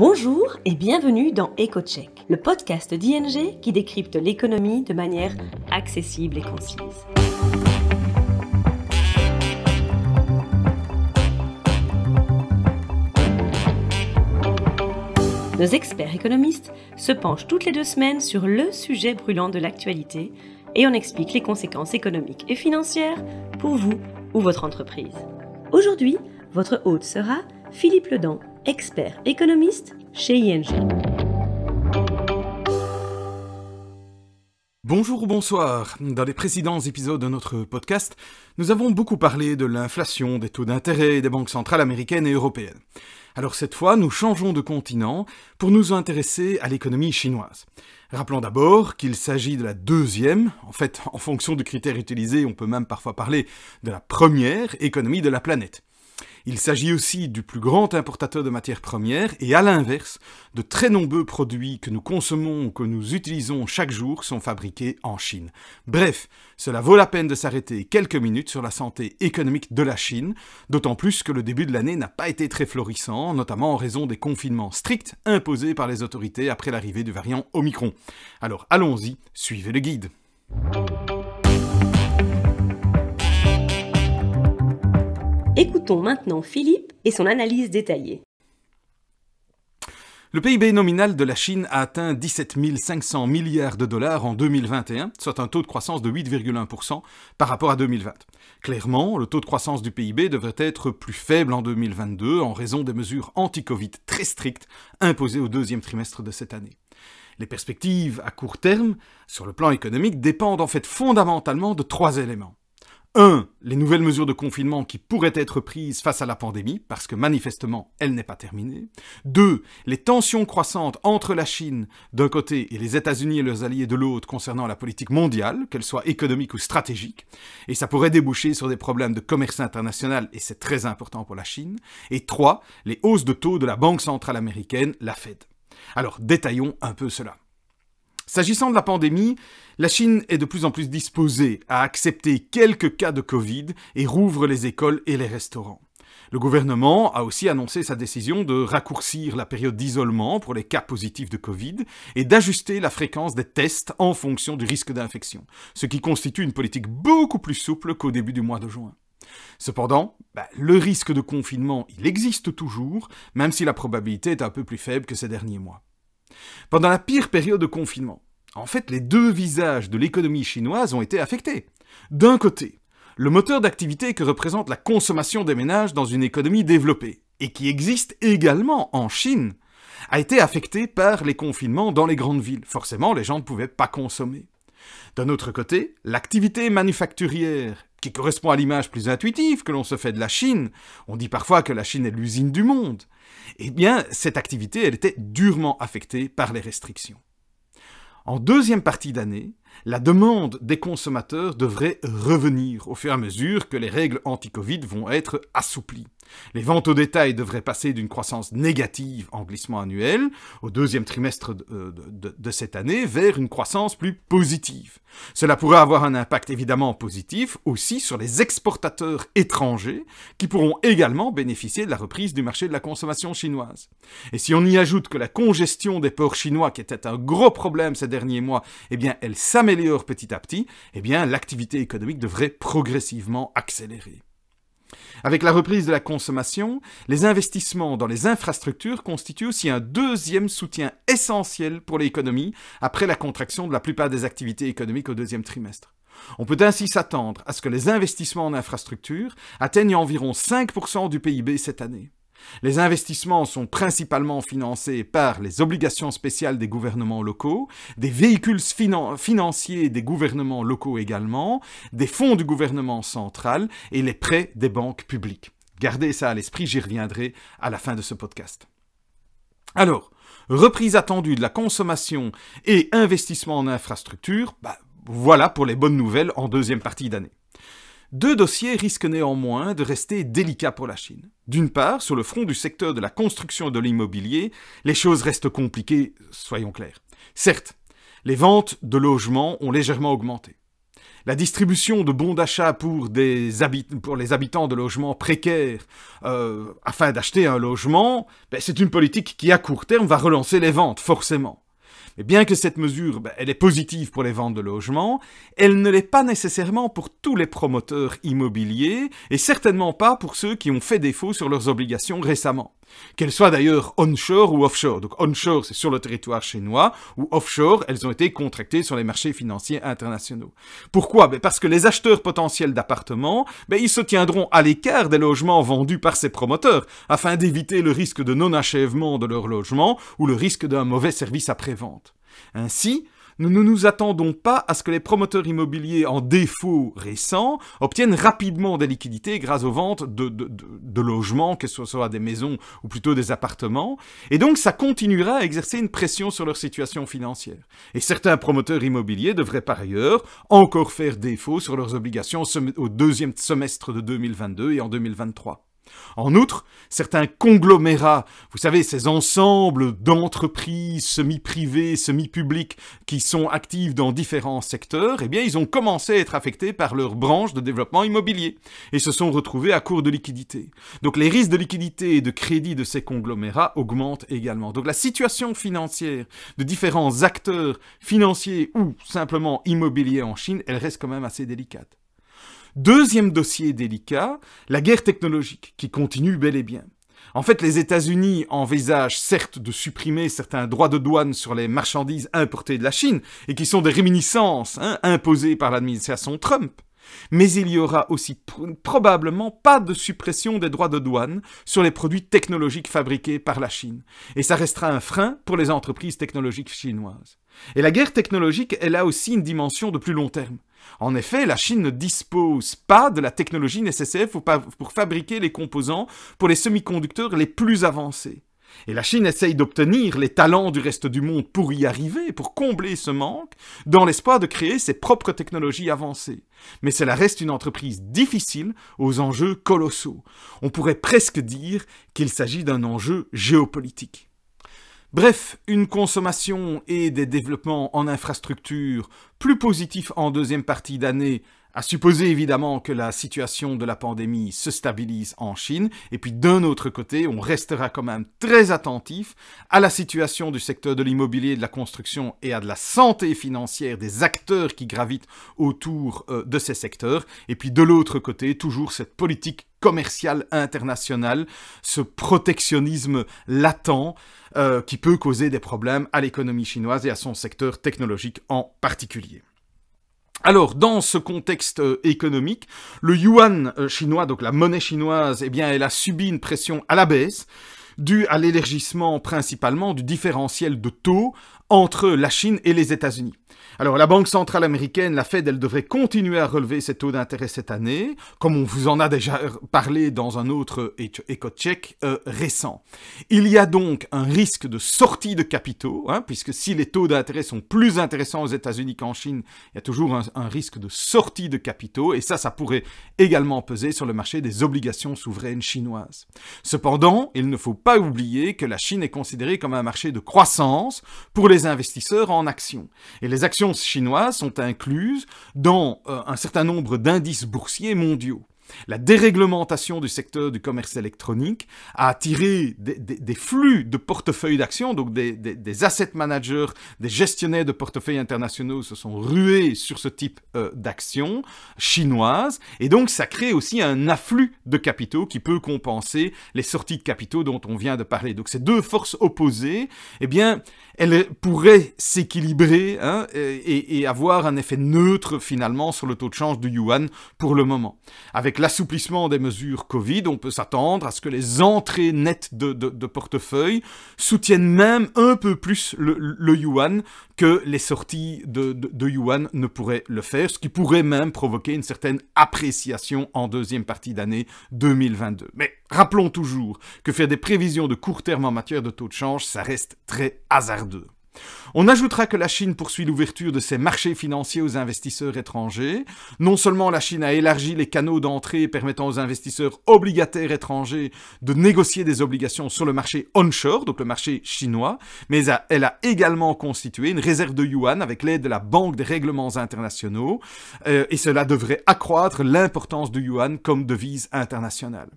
Bonjour et bienvenue dans EcoCheck, le podcast d'ING qui décrypte l'économie de manière accessible et concise. Nos experts économistes se penchent toutes les deux semaines sur le sujet brûlant de l'actualité et on explique les conséquences économiques et financières pour vous ou votre entreprise. Aujourd'hui, votre hôte sera Philippe Ledent expert économiste chez ING. Bonjour ou bonsoir. Dans les précédents épisodes de notre podcast, nous avons beaucoup parlé de l'inflation, des taux d'intérêt des banques centrales américaines et européennes. Alors cette fois, nous changeons de continent pour nous intéresser à l'économie chinoise. Rappelons d'abord qu'il s'agit de la deuxième, en fait en fonction du critère utilisé on peut même parfois parler de la première économie de la planète. Il s'agit aussi du plus grand importateur de matières premières et à l'inverse, de très nombreux produits que nous consommons ou que nous utilisons chaque jour sont fabriqués en Chine. Bref, cela vaut la peine de s'arrêter quelques minutes sur la santé économique de la Chine, d'autant plus que le début de l'année n'a pas été très florissant, notamment en raison des confinements stricts imposés par les autorités après l'arrivée du variant Omicron. Alors allons-y, suivez le guide. Écoutons maintenant Philippe et son analyse détaillée. Le PIB nominal de la Chine a atteint 17 500 milliards de dollars en 2021, soit un taux de croissance de 8,1% par rapport à 2020. Clairement, le taux de croissance du PIB devrait être plus faible en 2022 en raison des mesures anti-Covid très strictes imposées au deuxième trimestre de cette année. Les perspectives à court terme, sur le plan économique, dépendent en fait fondamentalement de trois éléments. 1. Les nouvelles mesures de confinement qui pourraient être prises face à la pandémie, parce que manifestement, elle n'est pas terminée. 2. Les tensions croissantes entre la Chine d'un côté et les États-Unis et leurs alliés de l'autre concernant la politique mondiale, qu'elle soit économique ou stratégique. Et ça pourrait déboucher sur des problèmes de commerce international, et c'est très important pour la Chine. Et 3. Les hausses de taux de la Banque centrale américaine, la Fed. Alors, détaillons un peu cela. S'agissant de la pandémie, la Chine est de plus en plus disposée à accepter quelques cas de Covid et rouvre les écoles et les restaurants. Le gouvernement a aussi annoncé sa décision de raccourcir la période d'isolement pour les cas positifs de Covid et d'ajuster la fréquence des tests en fonction du risque d'infection, ce qui constitue une politique beaucoup plus souple qu'au début du mois de juin. Cependant, bah, le risque de confinement, il existe toujours, même si la probabilité est un peu plus faible que ces derniers mois. Pendant la pire période de confinement, en fait, les deux visages de l'économie chinoise ont été affectés. D'un côté, le moteur d'activité que représente la consommation des ménages dans une économie développée, et qui existe également en Chine, a été affecté par les confinements dans les grandes villes. Forcément, les gens ne pouvaient pas consommer. D'un autre côté, l'activité manufacturière qui correspond à l'image plus intuitive que l'on se fait de la Chine, on dit parfois que la Chine est l'usine du monde, eh bien cette activité elle était durement affectée par les restrictions. En deuxième partie d'année, la demande des consommateurs devrait revenir au fur et à mesure que les règles anti-Covid vont être assouplies. Les ventes au détail devraient passer d'une croissance négative en glissement annuel au deuxième trimestre euh, de, cette année vers une croissance plus positive. Cela pourrait avoir un impact évidemment positif aussi sur les exportateurs étrangers qui pourront également bénéficier de la reprise du marché de la consommation chinoise. Et si on y ajoute que la congestion des ports chinois qui était un gros problème ces derniers mois, eh bien elle améliore petit à petit, eh bien l'activité économique devrait progressivement accélérer. Avec la reprise de la consommation, les investissements dans les infrastructures constituent aussi un deuxième soutien essentiel pour l'économie après la contraction de la plupart des activités économiques au deuxième trimestre. On peut ainsi s'attendre à ce que les investissements en infrastructures atteignent environ 5% du PIB cette année. Les investissements sont principalement financés par les obligations spéciales des gouvernements locaux, des véhicules financiers des gouvernements locaux également, des fonds du gouvernement central et les prêts des banques publiques. Gardez ça à l'esprit, j'y reviendrai à la fin de ce podcast. Alors, reprise attendue de la consommation et investissement en infrastructures, bah, voilà pour les bonnes nouvelles en deuxième partie d'année. Deux dossiers risquent néanmoins de rester délicats pour la Chine. D'une part, sur le front du secteur de la construction de l'immobilier, les choses restent compliquées, soyons clairs. Certes, les ventes de logements ont légèrement augmenté. La distribution de bons d'achat pour, les habitants de logements précaires euh, afin d'acheter un logement, ben, c'est une politique qui à court terme va relancer les ventes, forcément. Et bien que cette mesure, ben, elle est positive pour les ventes de logements, elle ne l'est pas nécessairement pour tous les promoteurs immobiliers, et certainement pas pour ceux qui ont fait défaut sur leurs obligations récemment. Qu'elles soient d'ailleurs onshore ou offshore. Donc onshore, c'est sur le territoire chinois, ou offshore, elles ont été contractées sur les marchés financiers internationaux. Pourquoi ben, Parce que les acheteurs potentiels d'appartements, ben, ils se tiendront à l'écart des logements vendus par ces promoteurs, afin d'éviter le risque de non-achèvement de leur logement ou le risque d'un mauvais service après-vente. Ainsi, nous ne nous attendons pas à ce que les promoteurs immobiliers en défaut récents obtiennent rapidement des liquidités grâce aux ventes de, logements, que ce soit des maisons ou plutôt des appartements, et donc ça continuera à exercer une pression sur leur situation financière. Et certains promoteurs immobiliers devraient par ailleurs encore faire défaut sur leurs obligations au deuxième semestre de 2022 et en 2023. En outre, certains conglomérats, vous savez, ces ensembles d'entreprises semi-privées, semi-publiques qui sont actives dans différents secteurs, eh bien, ils ont commencé à être affectés par leur branche de développement immobilier et se sont retrouvés à court de liquidité. Donc, les risques de liquidité et de crédit de ces conglomérats augmentent également. Donc, la situation financière de différents acteurs financiers ou simplement immobiliers en Chine, elle reste quand même assez délicate. Deuxième dossier délicat, la guerre technologique, qui continue bel et bien. En fait, les États-Unis envisagent certes de supprimer certains droits de douane sur les marchandises importées de la Chine, et qui sont des réminiscences hein, imposées par l'administration Trump. Mais il y aura aussi probablement pas de suppression des droits de douane sur les produits technologiques fabriqués par la Chine. Et ça restera un frein pour les entreprises technologiques chinoises. Et la guerre technologique, elle a aussi une dimension de plus long terme. En effet, la Chine ne dispose pas de la technologie nécessaire pour, fabriquer les composants pour les semi-conducteurs les plus avancés. Et la Chine essaye d'obtenir les talents du reste du monde pour y arriver, pour combler ce manque, dans l'espoir de créer ses propres technologies avancées. Mais cela reste une entreprise difficile aux enjeux colossaux. On pourrait presque dire qu'il s'agit d'un enjeu géopolitique. Bref, une consommation et des développements en infrastructures plus positifs en deuxième partie d'année à supposer évidemment que la situation de la pandémie se stabilise en Chine, et puis d'un autre côté, on restera quand même très attentif à la situation du secteur de l'immobilier, de la construction et à de la santé financière des acteurs qui gravitent autour euh, de ces secteurs, et puis de l'autre côté, toujours cette politique commerciale internationale, ce protectionnisme latent euh, qui peut causer des problèmes à l'économie chinoise et à son secteur technologique en particulier. Alors, dans ce contexte euh, économique, le yuan euh, chinois, donc la monnaie chinoise, eh bien, elle a subi une pression à la baisse due à l'élargissement principalement du différentiel de taux entre la Chine et les États-Unis. Alors la Banque centrale américaine, la Fed, elle devrait continuer à relever ses taux d'intérêt cette année, comme on vous en a déjà parlé dans un autre éco-check euh, récent. Il y a donc un risque de sortie de capitaux, hein, puisque si les taux d'intérêt sont plus intéressants aux États-Unis qu'en Chine, il y a toujours un, un risque de sortie de capitaux, et ça, ça pourrait également peser sur le marché des obligations souveraines chinoises. Cependant, il ne faut pas oublier que la Chine est considérée comme un marché de croissance pour les investisseurs en actions. Et les actions chinoises sont incluses dans euh, un certain nombre d'indices boursiers mondiaux. La déréglementation du secteur du commerce électronique a attiré des, flux de portefeuilles d'actions, donc des, assets asset managers, des gestionnaires de portefeuilles internationaux se sont rués sur ce type euh, d'actions chinoises, et donc ça crée aussi un afflux de capitaux qui peut compenser les sorties de capitaux dont on vient de parler. Donc ces deux forces opposées, eh bien, elles pourraient s'équilibrer hein, et, avoir un effet neutre finalement sur le taux de change du yuan pour le moment. Avec l'assouplissement des mesures Covid, on peut s'attendre à ce que les entrées nettes de, portefeuille soutiennent même un peu plus le, yuan que les sorties de, de, yuan ne pourraient le faire, ce qui pourrait même provoquer une certaine appréciation en deuxième partie d'année 2022. Mais rappelons toujours que faire des prévisions de court terme en matière de taux de change, ça reste très hasardeux. On ajoutera que la Chine poursuit l'ouverture de ses marchés financiers aux investisseurs étrangers. Non seulement la Chine a élargi les canaux d'entrée permettant aux investisseurs obligataires étrangers de négocier des obligations sur le marché onshore, donc le marché chinois, mais elle a également constitué une réserve de yuan avec l'aide de la Banque des règlements internationaux, euh, et cela devrait accroître l'importance du yuan comme devise internationale.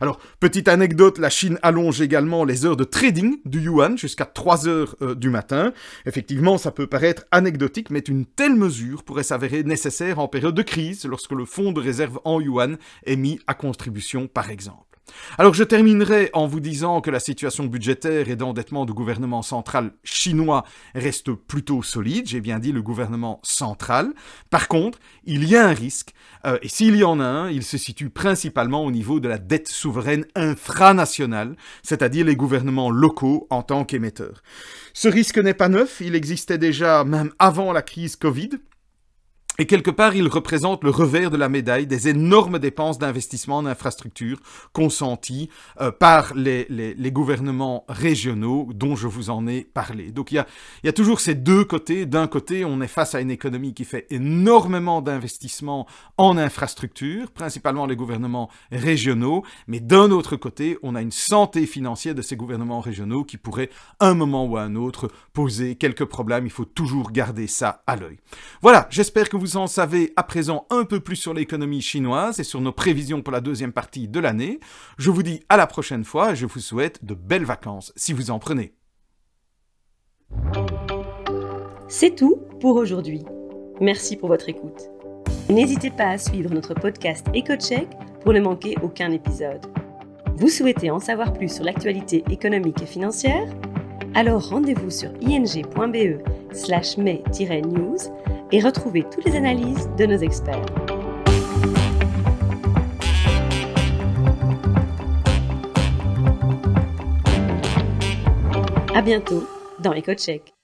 Alors, petite anecdote, la Chine allonge également les heures de trading du yuan jusqu'à 3 heures euh, du matin Effectivement, ça peut paraître anecdotique, mais une telle mesure pourrait s'avérer nécessaire en période de crise, lorsque le fonds de réserve en yuan est mis à contribution par exemple. Alors je terminerai en vous disant que la situation budgétaire et d'endettement du gouvernement central chinois reste plutôt solide, j'ai bien dit le gouvernement central. Par contre, il y a un risque, euh, et s'il y en a un, il se situe principalement au niveau de la dette souveraine infranationale, c'est-à-dire les gouvernements locaux en tant qu'émetteurs. Ce risque n'est pas neuf, il existait déjà même avant la crise Covid. Et quelque part, il représente le revers de la médaille des énormes dépenses d'investissement en infrastructures consenties euh, par les, gouvernements régionaux dont je vous en ai parlé. Donc il y a, toujours ces deux côtés. D'un côté, on est face à une économie qui fait énormément d'investissements en infrastructures, principalement les gouvernements régionaux, mais d'un autre côté, on a une santé financière de ces gouvernements régionaux qui pourrait, un moment ou un autre, poser quelques problèmes. Il faut toujours garder ça à l'œil. Voilà, j'espère que vous en savez à présent un peu plus sur l'économie chinoise et sur nos prévisions pour la deuxième partie de l'année. Je vous dis à la prochaine fois et je vous souhaite de belles vacances si vous en prenez. C'est tout pour aujourd'hui. Merci pour votre écoute. N'hésitez pas à suivre notre podcast EcoCheck pour ne manquer aucun épisode. Vous souhaitez en savoir plus sur l'actualité économique et financière Alors rendez-vous sur ing.be slash mai-news et retrouver toutes les analyses de nos experts. À bientôt dans EcoCheck.